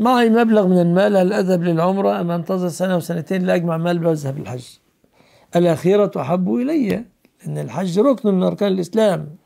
معي مبلغ من المال هل أذهب للعمرة أم أنتظر سنة وسنتين لأجمع مال وأذهب الحج الأخيرة أحب إلي أن الحج ركن من أركان الإسلام